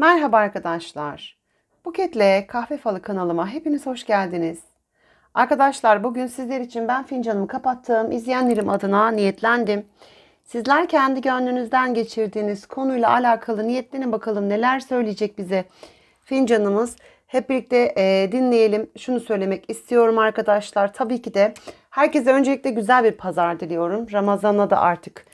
Merhaba arkadaşlar. Buket'le Kahve Falı kanalıma hepiniz hoş geldiniz. Arkadaşlar bugün sizler için ben fincanımı kapattım. İzleyenlerim adına niyetlendim. Sizler kendi gönlünüzden geçirdiğiniz konuyla alakalı niyetlenin bakalım neler söyleyecek bize fincanımız. Hep birlikte e, dinleyelim. Şunu söylemek istiyorum arkadaşlar. Tabii ki de herkese öncelikle güzel bir pazar diliyorum. Ramazan'a da artık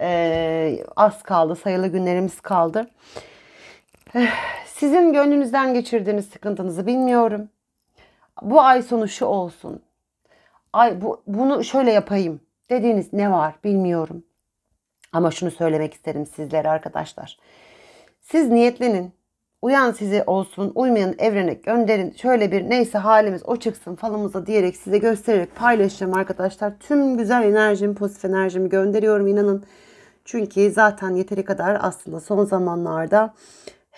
e, az kaldı. Sayılı günlerimiz kaldı. Sizin gönlünüzden geçirdiğiniz sıkıntınızı bilmiyorum. Bu ay sonu şu olsun. Ay bu, bunu şöyle yapayım dediğiniz ne var bilmiyorum. Ama şunu söylemek isterim sizlere arkadaşlar. Siz niyetlenin. Uyan sizi olsun, uymayan evrene gönderin. Şöyle bir neyse halimiz o çıksın falımıza diyerek size göstererek paylaşacağım arkadaşlar. Tüm güzel enerjimi, pozitif enerjimi gönderiyorum inanın. Çünkü zaten yeteri kadar aslında son zamanlarda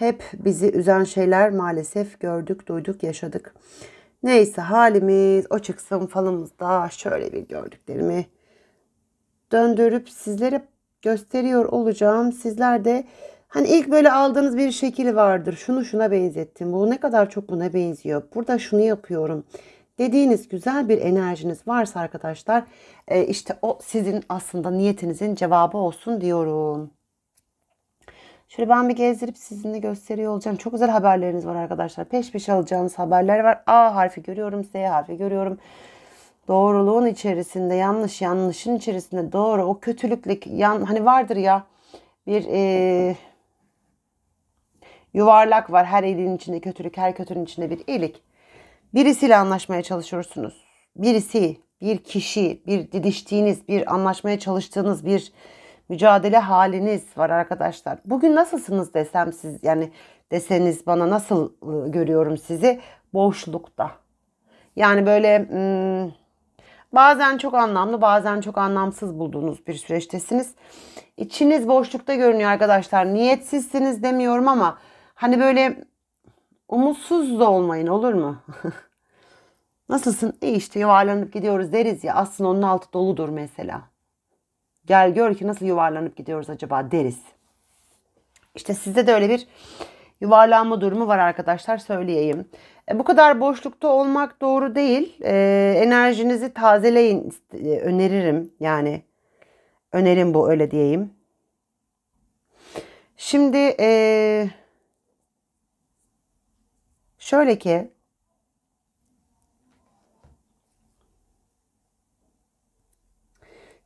hep bizi üzen şeyler maalesef gördük, duyduk, yaşadık. Neyse halimiz o çıksın falımızda şöyle bir gördüklerimi döndürüp sizlere gösteriyor olacağım. Sizler de hani ilk böyle aldığınız bir şekil vardır. Şunu şuna benzettim. Bu ne kadar çok buna benziyor. Burada şunu yapıyorum dediğiniz güzel bir enerjiniz varsa arkadaşlar e, işte o sizin aslında niyetinizin cevabı olsun diyorum. Şöyle ben bir gezdirip sizinle gösteriyor olacağım. Çok güzel haberleriniz var arkadaşlar. Peş peşe alacağınız haberler var. A harfi görüyorum, Z harfi görüyorum. Doğruluğun içerisinde, yanlış yanlışın içerisinde doğru. O kötülükle yan, hani vardır ya bir e, yuvarlak var. Her iyiliğin içinde kötülük, her kötünün içinde bir iyilik. Birisiyle anlaşmaya çalışıyorsunuz. Birisi, bir kişi, bir didiştiğiniz, bir anlaşmaya çalıştığınız bir mücadele haliniz var arkadaşlar. Bugün nasılsınız desem siz yani deseniz bana nasıl ıı, görüyorum sizi boşlukta. Yani böyle bazen çok anlamlı bazen çok anlamsız bulduğunuz bir süreçtesiniz. İçiniz boşlukta görünüyor arkadaşlar. Niyetsizsiniz demiyorum ama hani böyle umutsuz da olmayın olur mu? Nasılsın? E işte yuvarlanıp gidiyoruz deriz ya aslında onun altı doludur mesela. Gel gör ki nasıl yuvarlanıp gidiyoruz acaba deriz. İşte sizde de öyle bir yuvarlanma durumu var arkadaşlar söyleyeyim. E, bu kadar boşlukta olmak doğru değil. E, enerjinizi tazeleyin e, öneririm. Yani önerim bu öyle diyeyim. Şimdi e, şöyle ki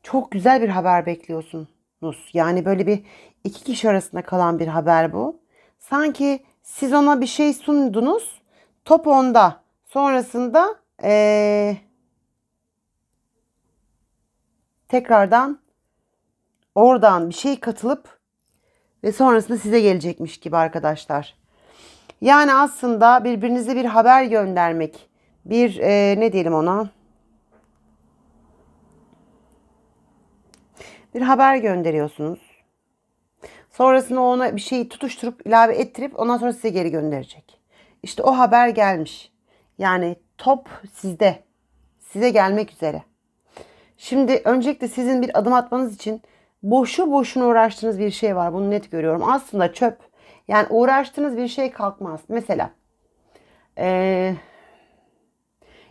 çok güzel bir haber bekliyorsunuz. Yani böyle bir iki kişi arasında kalan bir haber bu. Sanki siz ona bir şey sundunuz. Top onda. Sonrasında ee, tekrardan oradan bir şey katılıp ve sonrasında size gelecekmiş gibi arkadaşlar. Yani aslında birbirinize bir haber göndermek, bir e, ne diyelim ona bir haber gönderiyorsunuz. Sonrasında ona bir şeyi tutuşturup ilave ettirip ondan sonra size geri gönderecek. İşte o haber gelmiş. Yani top sizde. Size gelmek üzere. Şimdi öncelikle sizin bir adım atmanız için boşu boşuna uğraştığınız bir şey var. Bunu net görüyorum. Aslında çöp. Yani uğraştığınız bir şey kalkmaz. Mesela ee,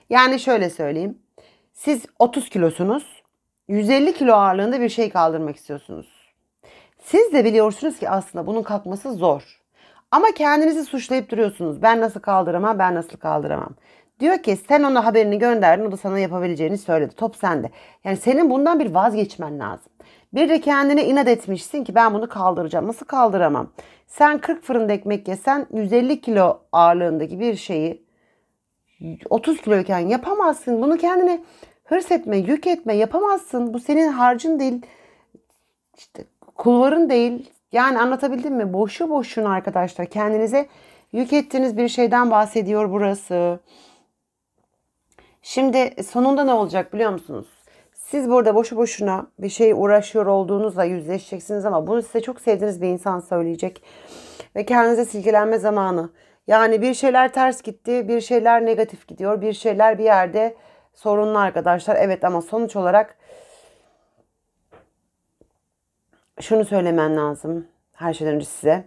yani şöyle söyleyeyim. Siz 30 kilosunuz. 150 kilo ağırlığında bir şey kaldırmak istiyorsunuz. Siz de biliyorsunuz ki aslında bunun kalkması zor. Ama kendinizi suçlayıp duruyorsunuz. Ben nasıl kaldıramam, ben nasıl kaldıramam. Diyor ki sen ona haberini gönderdin, o da sana yapabileceğini söyledi. Top sende. Yani senin bundan bir vazgeçmen lazım. Bir de kendine inat etmişsin ki ben bunu kaldıracağım. Nasıl kaldıramam? Sen 40 fırında ekmek yesen 150 kilo ağırlığındaki bir şeyi 30 kiloyken yapamazsın. Bunu kendine hırs etme, yük etme yapamazsın. Bu senin harcın değil. İşte kulvarın değil. Yani anlatabildim mi? Boşu boşuna arkadaşlar kendinize yük ettiğiniz bir şeyden bahsediyor burası. Şimdi sonunda ne olacak biliyor musunuz? Siz burada boşu boşuna bir şey uğraşıyor olduğunuzla yüzleşeceksiniz ama bunu size çok sevdiğiniz bir insan söyleyecek. Ve kendinize silgilenme zamanı. Yani bir şeyler ters gitti, bir şeyler negatif gidiyor, bir şeyler bir yerde sorunlu arkadaşlar. Evet ama sonuç olarak şunu söylemen lazım her şeyden önce size.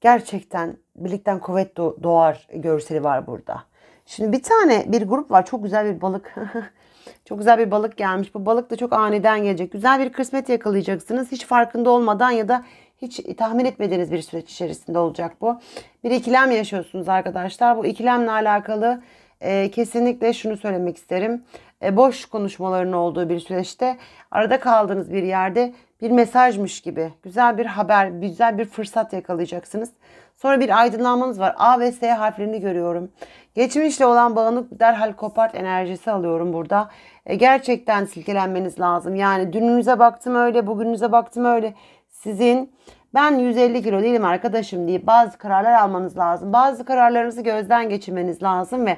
Gerçekten birlikten kuvvet doğar görseli var burada. Şimdi bir tane bir grup var. Çok güzel bir balık. çok güzel bir balık gelmiş. Bu balık da çok aniden gelecek. Güzel bir kısmet yakalayacaksınız. Hiç farkında olmadan ya da hiç tahmin etmediğiniz bir süreç içerisinde olacak bu. Bir ikilem yaşıyorsunuz arkadaşlar. Bu ikilemle alakalı e, kesinlikle şunu söylemek isterim. E, boş konuşmaların olduğu bir süreçte arada kaldığınız bir yerde bir mesajmış gibi güzel bir haber, güzel bir fırsat yakalayacaksınız. Sonra bir aydınlanmanız var. A ve S harflerini görüyorum. Geçmişle olan bağını derhal kopart enerjisi alıyorum burada. E, gerçekten silkelenmeniz lazım. Yani dününüze baktım öyle, bugününüze baktım öyle. Sizin ben 150 kilo değilim arkadaşım diye bazı kararlar almanız lazım. Bazı kararlarınızı gözden geçirmeniz lazım ve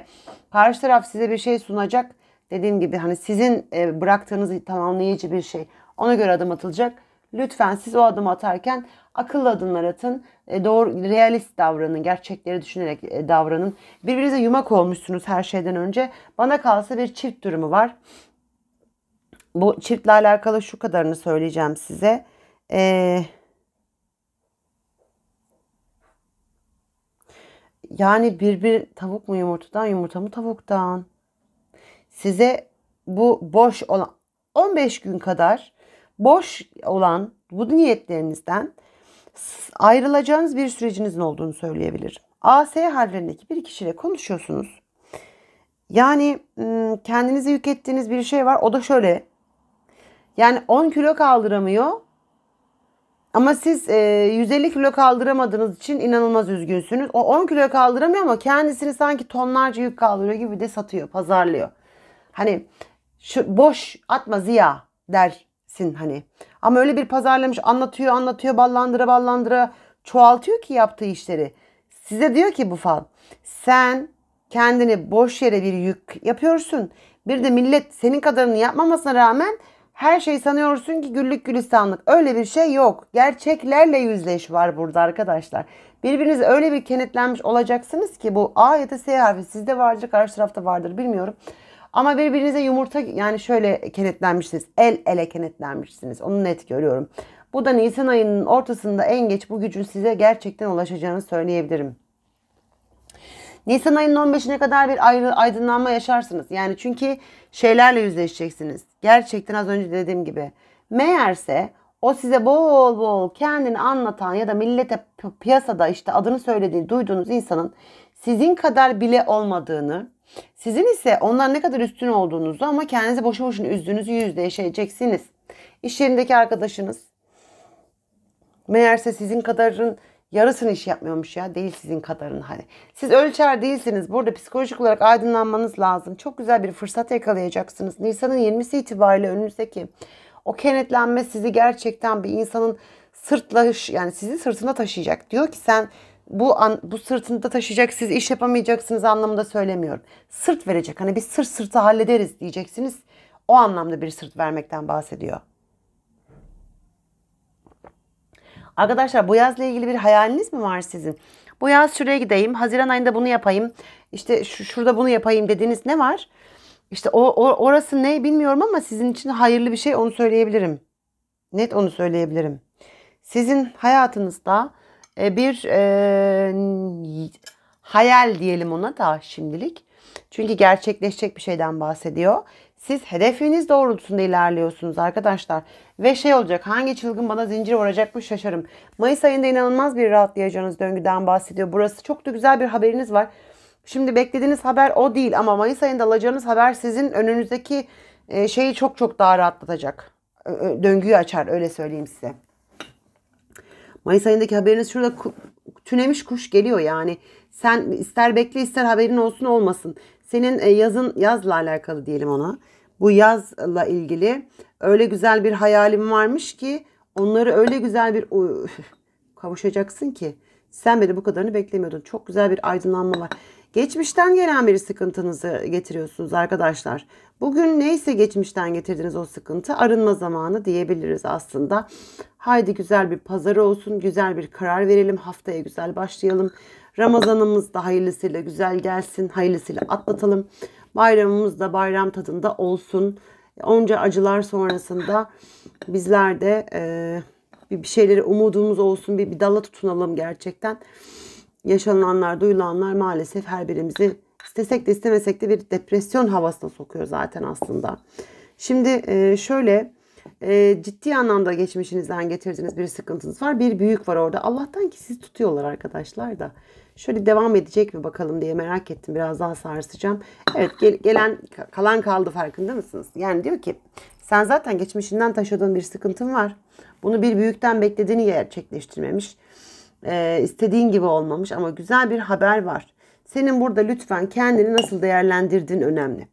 karşı taraf size bir şey sunacak. Dediğim gibi hani sizin e, bıraktığınız tamamlayıcı bir şey. Ona göre adım atılacak. Lütfen siz o adım atarken akıllı adımlar atın. E, doğru, realist davranın. Gerçekleri düşünerek e, davranın. Birbirinize yumak olmuşsunuz her şeyden önce. Bana kalsa bir çift durumu var. Bu çiftle alakalı şu kadarını söyleyeceğim size. Eee Yani bir bir tavuk mu yumurtadan, yumurta mı tavuktan? Size bu boş olan 15 gün kadar boş olan bu niyetlerinizden ayrılacağınız bir sürecinizin olduğunu söyleyebilirim. AS harflerindeki bir kişiyle konuşuyorsunuz. Yani kendinize yük ettiğiniz bir şey var. O da şöyle. Yani 10 kilo kaldıramıyor. Ama siz e, 150 kilo kaldıramadığınız için inanılmaz üzgünsünüz. O 10 kilo kaldıramıyor ama kendisini sanki tonlarca yük kaldırıyor gibi de satıyor, pazarlıyor. Hani şu boş atma Ziya dersin hani. Ama öyle bir pazarlamış anlatıyor anlatıyor ballandıra ballandıra çoğaltıyor ki yaptığı işleri. Size diyor ki bu fal sen kendini boş yere bir yük yapıyorsun. Bir de millet senin kadarını yapmamasına rağmen her şey sanıyorsun ki güllük gülistanlık. Öyle bir şey yok. Gerçeklerle yüzleş var burada arkadaşlar. Birbiriniz öyle bir kenetlenmiş olacaksınız ki bu A ya da S harfi sizde vardır, karşı tarafta vardır bilmiyorum. Ama birbirinize yumurta yani şöyle kenetlenmişsiniz. El ele kenetlenmişsiniz. Onu net görüyorum. Bu da Nisan ayının ortasında en geç bu gücün size gerçekten ulaşacağını söyleyebilirim. Nisan ayının 15'ine kadar bir aydınlanma yaşarsınız. Yani çünkü şeylerle yüzleşeceksiniz Gerçekten az önce dediğim gibi. Meğerse o size bol bol kendini anlatan ya da millete piyasada işte adını söylediği duyduğunuz insanın sizin kadar bile olmadığını, sizin ise onlar ne kadar üstün olduğunuzu ama kendinizi boşu boşuna üzdüğünüzü yüzleşeceksiniz. İş yerindeki arkadaşınız meğerse sizin kadarın yarısını iş yapmıyormuş ya. Değil sizin kadarını hani. Siz ölçer değilsiniz. Burada psikolojik olarak aydınlanmanız lazım. Çok güzel bir fırsat yakalayacaksınız. Nisan'ın 20'si itibariyle önünüzdeki o kenetlenme sizi gerçekten bir insanın sırtla yani sizi sırtında taşıyacak. Diyor ki sen bu an, bu sırtında taşıyacak siz iş yapamayacaksınız anlamında söylemiyorum. Sırt verecek hani bir sırt sırtı hallederiz diyeceksiniz. O anlamda bir sırt vermekten bahsediyor. Arkadaşlar bu yazla ilgili bir hayaliniz mi var sizin? Bu yaz şuraya gideyim, Haziran ayında bunu yapayım, işte şurada bunu yapayım dediğiniz ne var? İşte o, o orası ne bilmiyorum ama sizin için hayırlı bir şey onu söyleyebilirim. Net onu söyleyebilirim. Sizin hayatınızda e, bir e, hayal diyelim ona da şimdilik. Çünkü gerçekleşecek bir şeyden bahsediyor. Siz hedefiniz doğrultusunda ilerliyorsunuz arkadaşlar. Ve şey olacak hangi çılgın bana zincir vuracakmış şaşarım. Mayıs ayında inanılmaz bir rahatlayacağınız döngüden bahsediyor. Burası çok da güzel bir haberiniz var. Şimdi beklediğiniz haber o değil ama Mayıs ayında alacağınız haber sizin önünüzdeki e, şeyi çok çok daha rahatlatacak. Döngüyü açar öyle söyleyeyim size. Mayıs ayındaki haberiniz şurada tünemiş kuş geliyor yani. Sen ister bekle ister haberin olsun olmasın. Senin e, yazın yazla alakalı diyelim ona. Bu yazla ilgili öyle güzel bir hayalim varmış ki onları öyle güzel bir kavuşacaksın ki sen beni bu kadarını beklemiyordun. Çok güzel bir aydınlanma var. Geçmişten gelen bir sıkıntınızı getiriyorsunuz arkadaşlar. Bugün neyse geçmişten getirdiğiniz o sıkıntı arınma zamanı diyebiliriz aslında. Haydi güzel bir pazarı olsun, güzel bir karar verelim, haftaya güzel başlayalım. Ramazanımız da hayırlısıyla güzel gelsin. Hayırlısıyla atlatalım. Bayramımız da bayram tadında olsun. Onca acılar sonrasında bizler de e, bir şeyleri umudumuz olsun. Bir, bir dala tutunalım gerçekten. Yaşananlar, duyulanlar maalesef her birimizi istesek de istemesek de bir depresyon havasına sokuyor zaten aslında. Şimdi e, şöyle e, ciddi anlamda geçmişinizden getirdiğiniz bir sıkıntınız var. Bir büyük var orada. Allah'tan ki sizi tutuyorlar arkadaşlar da. Şöyle devam edecek mi bakalım diye merak ettim. Biraz daha sarsacağım. Evet gel, gelen kalan kaldı farkında mısınız? Yani diyor ki sen zaten geçmişinden taşıdığın bir sıkıntın var. Bunu bir büyükten beklediğini gerçekleştirmemiş. Ee, istediğin gibi olmamış ama güzel bir haber var. Senin burada lütfen kendini nasıl değerlendirdiğin önemli.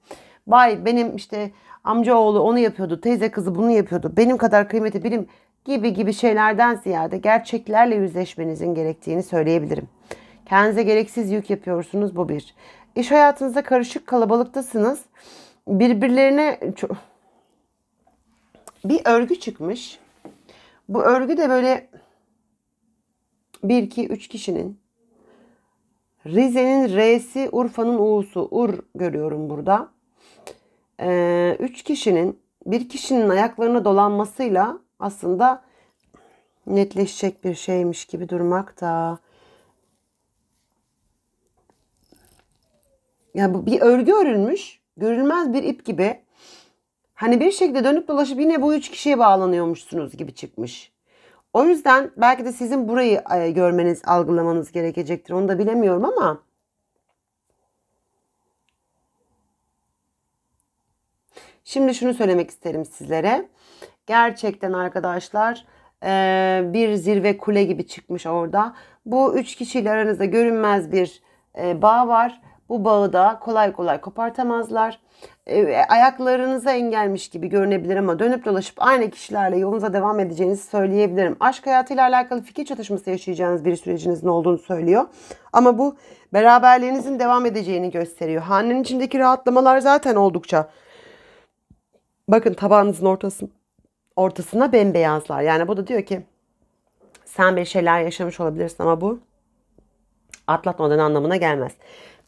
Bay benim işte amca oğlu onu yapıyordu, teyze kızı bunu yapıyordu. Benim kadar kıymeti birim gibi gibi şeylerden ziyade gerçeklerle yüzleşmenizin gerektiğini söyleyebilirim. Kendinize gereksiz yük yapıyorsunuz bu bir. İş hayatınızda karışık kalabalıktasınız. Birbirlerine bir örgü çıkmış. Bu örgü de böyle bir iki üç kişinin Rize'nin R'si, Urfa'nın U'su. Ur görüyorum burada. Ee, üç kişinin, bir kişinin ayaklarına dolanmasıyla aslında netleşecek bir şeymiş gibi durmakta. yani bir örgü örülmüş, görülmez bir ip gibi. Hani bir şekilde dönüp dolaşıp yine bu üç kişiye bağlanıyormuşsunuz gibi çıkmış. O yüzden belki de sizin burayı e, görmeniz, algılamanız gerekecektir. Onu da bilemiyorum ama Şimdi şunu söylemek isterim sizlere. Gerçekten arkadaşlar e, bir zirve kule gibi çıkmış orada. Bu üç kişiyle aranızda görünmez bir e, bağ var bu bağı da kolay kolay kopartamazlar. E, e, ayaklarınıza engelmiş gibi görünebilir ama dönüp dolaşıp aynı kişilerle yolunuza devam edeceğinizi söyleyebilirim. Aşk hayatıyla alakalı fikir çatışması yaşayacağınız bir sürecinizin olduğunu söylüyor. Ama bu beraberliğinizin devam edeceğini gösteriyor. Hanenin içindeki rahatlamalar zaten oldukça bakın tabağınızın ortasına, ortasına bembeyazlar. Yani bu da diyor ki sen bir şeyler yaşamış olabilirsin ama bu atlatmadan anlamına gelmez.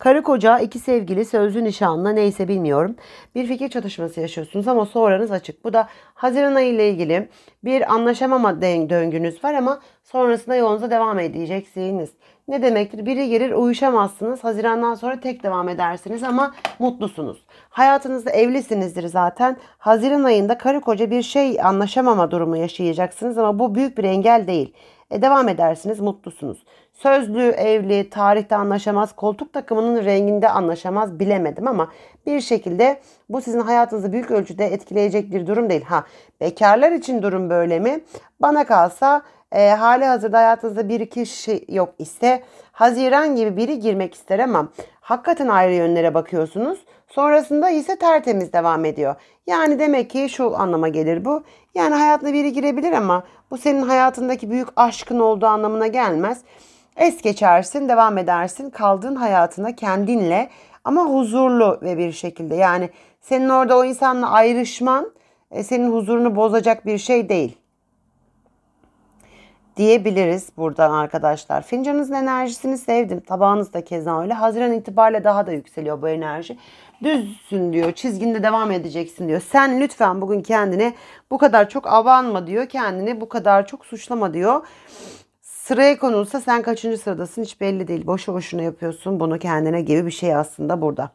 Karı koca, iki sevgili, sözlü nişanla neyse bilmiyorum. Bir fikir çatışması yaşıyorsunuz ama sonranız açık. Bu da Haziran ayı ile ilgili bir anlaşamama döngünüz var ama sonrasında yolunuza devam edeceksiniz. Ne demektir? Biri gelir uyuşamazsınız. Hazirandan sonra tek devam edersiniz ama mutlusunuz. Hayatınızda evlisinizdir zaten. Haziran ayında karı koca bir şey anlaşamama durumu yaşayacaksınız ama bu büyük bir engel değil. E, devam edersiniz, mutlusunuz. Sözlü, evli, tarihte anlaşamaz, koltuk takımının renginde anlaşamaz bilemedim ama bir şekilde bu sizin hayatınızı büyük ölçüde etkileyecek bir durum değil. Ha bekarlar için durum böyle mi? Bana kalsa e, hali hazırda hayatınızda bir kişi şey yok ise Haziran gibi biri girmek ister ama hakikaten ayrı yönlere bakıyorsunuz. Sonrasında ise tertemiz devam ediyor. Yani demek ki şu anlama gelir bu. Yani hayatına biri girebilir ama bu senin hayatındaki büyük aşkın olduğu anlamına gelmez. Es geçersin, devam edersin. Kaldığın hayatına kendinle ama huzurlu ve bir şekilde. Yani senin orada o insanla ayrışman e, senin huzurunu bozacak bir şey değil. Diyebiliriz buradan arkadaşlar. Fincanınızın enerjisini sevdim. Tabağınız da keza öyle. Haziran itibariyle daha da yükseliyor bu enerji. Düzsün diyor. Çizginde devam edeceksin diyor. Sen lütfen bugün kendini bu kadar çok avanma diyor. Kendini bu kadar çok suçlama diyor. Sıraya konulsa sen kaçıncı sıradasın hiç belli değil. Boşu boşuna yapıyorsun bunu kendine gibi bir şey aslında burada.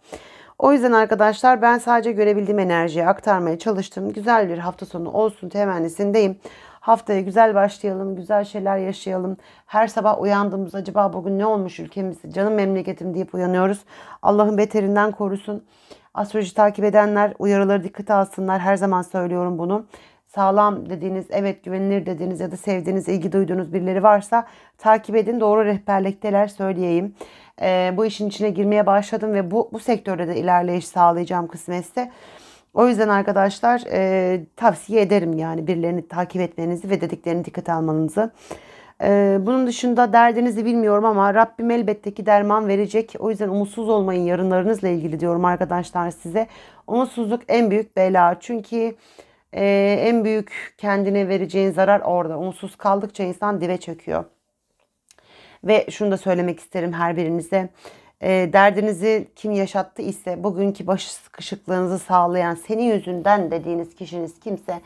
O yüzden arkadaşlar ben sadece görebildiğim enerjiyi aktarmaya çalıştım. Güzel bir hafta sonu olsun temennisindeyim. Haftaya güzel başlayalım, güzel şeyler yaşayalım. Her sabah uyandığımız acaba bugün ne olmuş ülkemizde, canım memleketim deyip uyanıyoruz. Allah'ın beterinden korusun. Astroloji takip edenler uyarıları dikkate alsınlar. Her zaman söylüyorum bunu sağlam dediğiniz, evet güvenilir dediğiniz ya da sevdiğiniz, ilgi duyduğunuz birileri varsa takip edin. Doğru rehberlikteler söyleyeyim. E, bu işin içine girmeye başladım ve bu, bu sektörde de ilerleyiş sağlayacağım kısmetse. O yüzden arkadaşlar e, tavsiye ederim yani birilerini takip etmenizi ve dediklerini dikkat almanızı. E, bunun dışında derdinizi bilmiyorum ama Rabbim elbette ki derman verecek. O yüzden umutsuz olmayın yarınlarınızla ilgili diyorum arkadaşlar size. Umutsuzluk en büyük bela. Çünkü e, en büyük kendine vereceğin zarar orada. Unsuz kaldıkça insan dive çöküyor. Ve şunu da söylemek isterim her birinize. E, derdinizi kim yaşattı ise bugünkü baş sıkışıklığınızı sağlayan senin yüzünden dediğiniz kişiniz kimse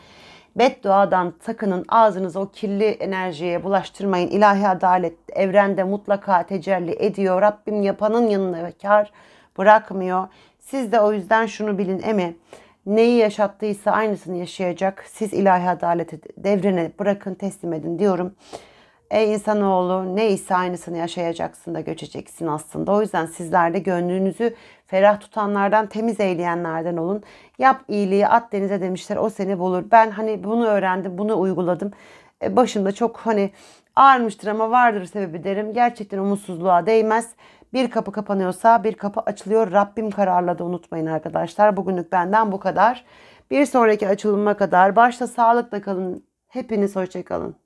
bedduadan takının ağzınızı o kirli enerjiye bulaştırmayın. İlahi adalet evrende mutlaka tecelli ediyor. Rabbim yapanın yanına kar bırakmıyor. Siz de o yüzden şunu bilin emi Neyi yaşattıysa aynısını yaşayacak. Siz ilahi adaleti devrine bırakın teslim edin diyorum. Ey insanoğlu neyse aynısını yaşayacaksın da göçeceksin aslında. O yüzden sizler de gönlünüzü ferah tutanlardan, temiz eyleyenlerden olun. Yap iyiliği at denize demişler o seni bulur. Ben hani bunu öğrendim, bunu uyguladım. E, başımda çok hani ağırmıştır ama vardır sebebi derim. Gerçekten umutsuzluğa değmez. Bir kapı kapanıyorsa bir kapı açılıyor. Rabbim kararladı unutmayın arkadaşlar. Bugünlük benden bu kadar. Bir sonraki açılıma kadar başta sağlıkla kalın. Hepiniz hoşçakalın.